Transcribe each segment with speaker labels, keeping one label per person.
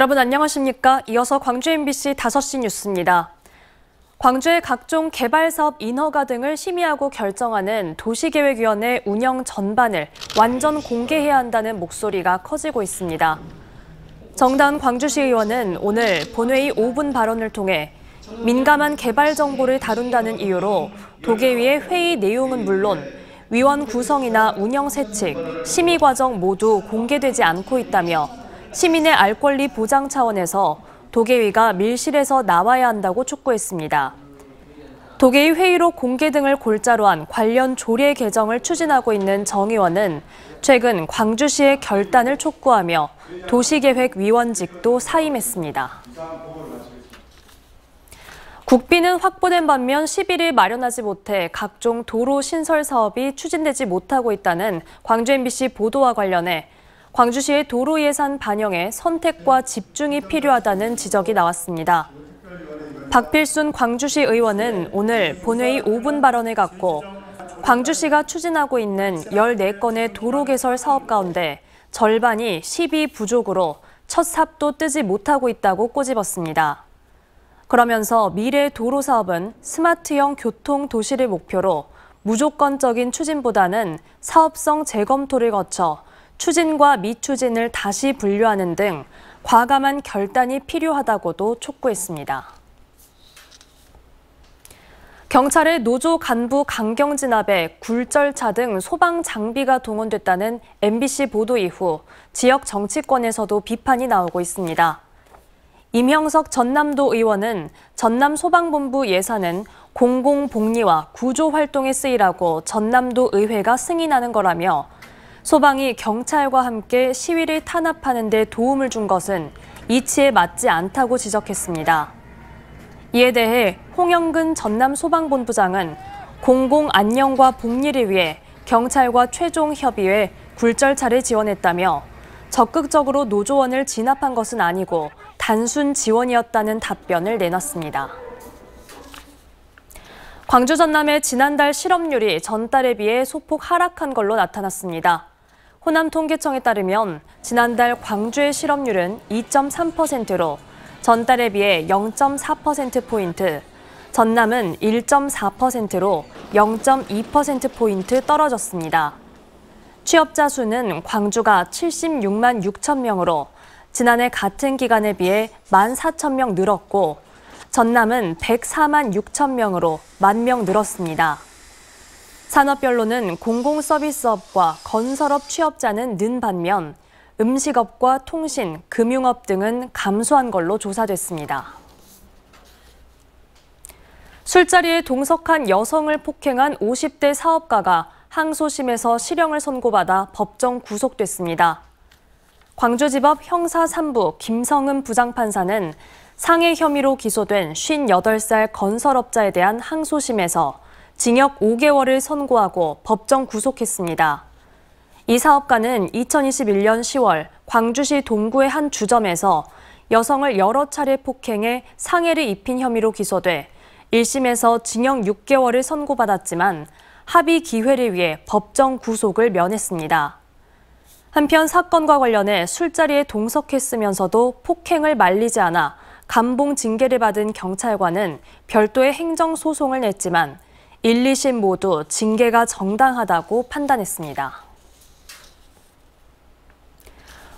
Speaker 1: 여러분 안녕하십니까? 이어서 광주 MBC 5시 뉴스입니다. 광주의 각종 개발 사업 인허가 등을 심의하고 결정하는 도시계획위원회 운영 전반을 완전 공개해야 한다는 목소리가 커지고 있습니다. 정당 광주시 의원은 오늘 본회의 5분 발언을 통해 민감한 개발 정보를 다룬다는 이유로 도계위의 회의 내용은 물론 위원 구성이나 운영 세칙, 심의 과정 모두 공개되지 않고 있다며 시민의 알 권리 보장 차원에서 도계위가 밀실에서 나와야 한다고 촉구했습니다. 도계위 회의록 공개 등을 골자로 한 관련 조례 개정을 추진하고 있는 정 의원은 최근 광주시의 결단을 촉구하며 도시계획위원직도 사임했습니다. 국비는 확보된 반면 11일 마련하지 못해 각종 도로 신설 사업이 추진되지 못하고 있다는 광주 MBC 보도와 관련해 광주시의 도로 예산 반영에 선택과 집중이 필요하다는 지적이 나왔습니다. 박필순 광주시 의원은 오늘 본회의 5분 발언을 갖고 광주시가 추진하고 있는 14건의 도로 개설 사업 가운데 절반이 시비 부족으로 첫 삽도 뜨지 못하고 있다고 꼬집었습니다. 그러면서 미래 도로 사업은 스마트형 교통 도시를 목표로 무조건적인 추진보다는 사업성 재검토를 거쳐 추진과 미추진을 다시 분류하는 등 과감한 결단이 필요하다고도 촉구했습니다. 경찰의 노조 간부 강경 진압에 굴절차 등 소방 장비가 동원됐다는 MBC 보도 이후 지역 정치권에서도 비판이 나오고 있습니다. 임형석 전남도 의원은 전남 소방본부 예산은 공공복리와 구조활동에 쓰이라고 전남도 의회가 승인하는 거라며 소방이 경찰과 함께 시위를 탄압하는 데 도움을 준 것은 이치에 맞지 않다고 지적했습니다. 이에 대해 홍영근 전남 소방본부장은 공공 안녕과 복리를 위해 경찰과 최종 협의해 굴절차를 지원했다며 적극적으로 노조원을 진압한 것은 아니고 단순 지원이었다는 답변을 내놨습니다. 광주 전남의 지난달 실업률이 전달에 비해 소폭 하락한 걸로 나타났습니다. 호남통계청에 따르면 지난달 광주의 실업률은 2.3%로 전달에 비해 0.4%포인트, 전남은 1.4%로 0.2%포인트 떨어졌습니다. 취업자 수는 광주가 76만 6천 명으로 지난해 같은 기간에 비해 1만 4천 명 늘었고 전남은 104만 6천 명으로 만 명 늘었습니다. 산업별로는 공공서비스업과 건설업 취업자는 는 반면 음식업과 통신, 금융업 등은 감소한 걸로 조사됐습니다. 술자리에 동석한 여성을 폭행한 50대 사업가가 항소심에서 실형을 선고받아 법정 구속됐습니다. 광주지법 형사 3부 김성은 부장판사는 상해 혐의로 기소된 58살 건설업자에 대한 항소심에서 징역 5개월을 선고하고 법정 구속했습니다. 이 사업가는 2021년 10월 광주시 동구의 한 주점에서 여성을 여러 차례 폭행해 상해를 입힌 혐의로 기소돼 1심에서 징역 6개월을 선고받았지만 합의 기회를 위해 법정 구속을 면했습니다. 한편 사건과 관련해 술자리에 동석했으면서도 폭행을 말리지 않아 감봉 징계를 받은 경찰관은 별도의 행정소송을 냈지만 1, 2심 모두 징계가 정당하다고 판단했습니다.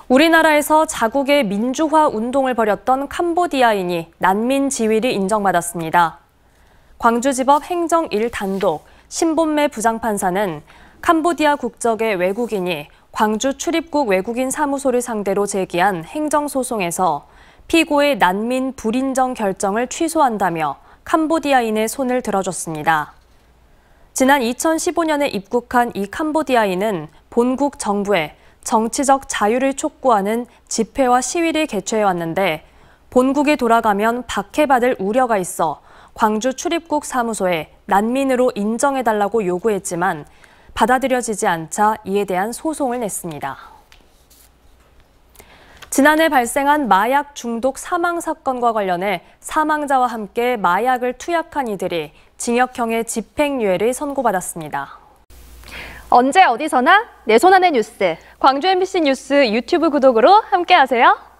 Speaker 1: 우리나라에서 자국의 민주화 운동을 벌였던 캄보디아인이 난민 지위를 인정받았습니다. 광주지법 행정 1단독 신본매 부장판사는 캄보디아 국적의 외국인이 광주 출입국 외국인 사무소를 상대로 제기한 행정소송에서 피고의 난민 불인정 결정을 취소한다며 캄보디아인의 손을 들어줬습니다. 지난 2015년에 입국한 이 캄보디아인은 본국 정부에 정치적 자유를 촉구하는 집회와 시위를 개최해 왔는데 본국에 돌아가면 박해받을 우려가 있어 광주 출입국 사무소에 난민으로 인정해달라고 요구했지만 받아들여지지 않자 이에 대한 소송을 냈습니다. 지난해 발생한 마약 중독 사망 사건과 관련해 사망자와 함께 마약을 투약한 이들이 징역형의 집행유예를 선고받았습니다. 언제 어디서나 내 손안의 뉴스, 광주 MBC 뉴스 유튜브 구독으로 함께하세요.